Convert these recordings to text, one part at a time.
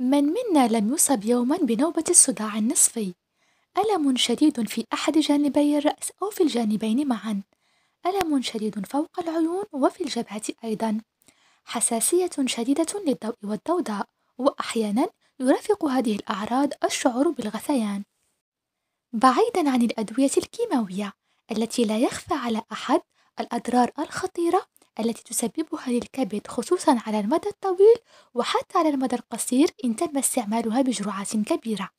من منا لم يصب يوما بنوبة الصداع النصفي ألم شديد في أحد جانبي الرأس أو في الجانبين معا ألم شديد فوق العيون وفي الجبهة أيضا حساسية شديدة للضوء والضوضاء وأحيانا يرافق هذه الأعراض الشعور بالغثيان بعيدا عن الأدوية الكيماوية التي لا يخفى على أحد الأضرار الخطيرة التي تسببها للكبد خصوصا على المدى الطويل وحتى على المدى القصير إن تم استعمالها بجرعات كبيرة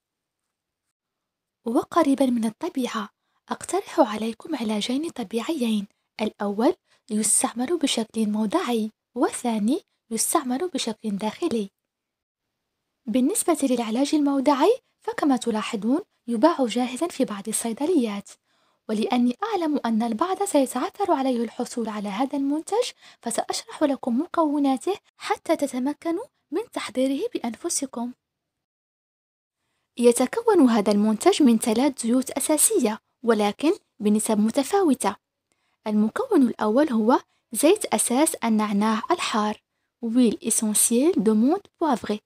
وقريبا من الطبيعة أقترح عليكم علاجين طبيعيين الأول يستعمل بشكل موضعي والثاني يستعمل بشكل داخلي بالنسبة للعلاج الموضعي فكما تلاحظون يباع جاهزا في بعض الصيدليات ولأني أعلم أن البعض سيتعثر عليه الحصول على هذا المنتج فسأشرح لكم مكوناته حتى تتمكنوا من تحضيره بأنفسكم يتكون هذا المنتج من ثلاث زيوت أساسية ولكن بنسب متفاوتة المكون الأول هو زيت أساس النعناع الحار ويل إسونسييل دو مونت بوافغي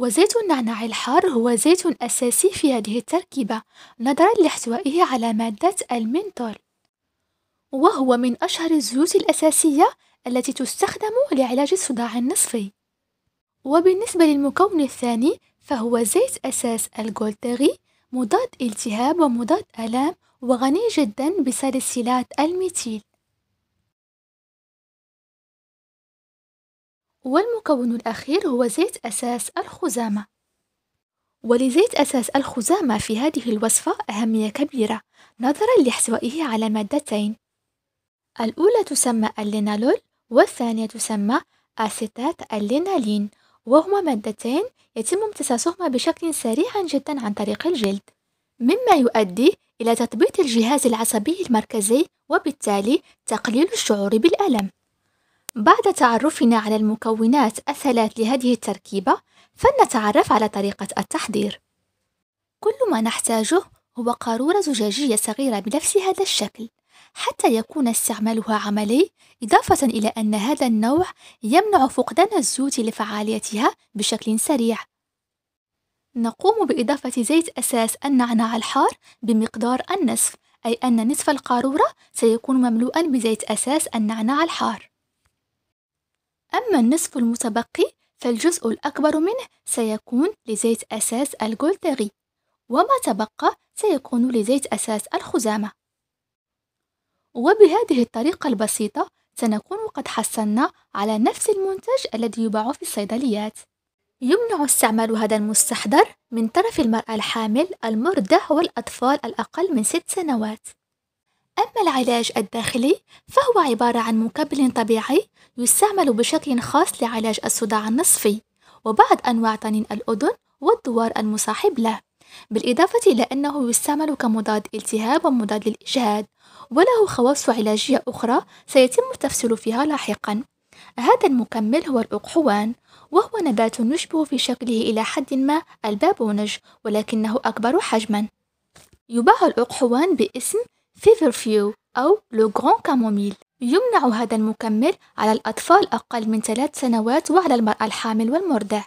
وزيت النعناع الحار هو زيت أساسي في هذه التركيبة نظرا لاحتوائه على مادة المنتول وهو من أشهر الزيوت الأساسية التي تستخدم لعلاج الصداع النصفي وبالنسبة للمكون الثاني فهو زيت أساس الجولتغي مضاد التهاب ومضاد ألام وغني جدا بسالسلات الميتيل والمكون الأخير هو زيت أساس الخزامة ولزيت أساس الخزامة في هذه الوصفة أهمية كبيرة نظرا لاحتوائه على مادتين الأولى تسمى اللينالول والثانية تسمى أسيتات اللينالين وهما مادتين يتم امتصاصهما بشكل سريع جدا عن طريق الجلد مما يؤدي إلى تثبيط الجهاز العصبي المركزي وبالتالي تقليل الشعور بالألم بعد تعرفنا على المكونات الثلاث لهذه التركيبة، فلنتعرف على طريقة التحضير. كل ما نحتاجه هو قارورة زجاجية صغيرة بنفس هذا الشكل، حتى يكون استعمالها عملي، إضافة إلى أن هذا النوع يمنع فقدان الزيوت لفعاليتها بشكل سريع. نقوم بإضافة زيت أساس النعناع الحار بمقدار النصف، أي أن نصف القارورة سيكون مملوءا بزيت أساس النعناع الحار. أما النصف المتبقي فالجزء الأكبر منه سيكون لزيت أساس الجولتري وما تبقى سيكون لزيت أساس الخزامة وبهذه الطريقة البسيطة سنكون قد حصلنا على نفس المنتج الذي يباع في الصيدليات يمنع استعمال هذا المستحضر من طرف المرأة الحامل المرضع والأطفال الأقل من ست سنوات أما العلاج الداخلي فهو عبارة عن مكبل طبيعي يستعمل بشكل خاص لعلاج الصداع النصفي وبعض أنواع طنين الأذن والدوار المصاحب له بالإضافة إلى أنه يستعمل كمضاد التهاب ومضاد للإجهاد وله خواص علاجية أخرى سيتم التفصيل فيها لاحقا هذا المكمل هو الأقحوان وهو نبات يشبه في شكله إلى حد ما البابونج ولكنه أكبر حجما يباع الأقحوان باسم فيفرفيو أو لو غران كاموميل يمنع هذا المكمل على الأطفال أقل من ثلاث سنوات وعلى المرأة الحامل والمرضع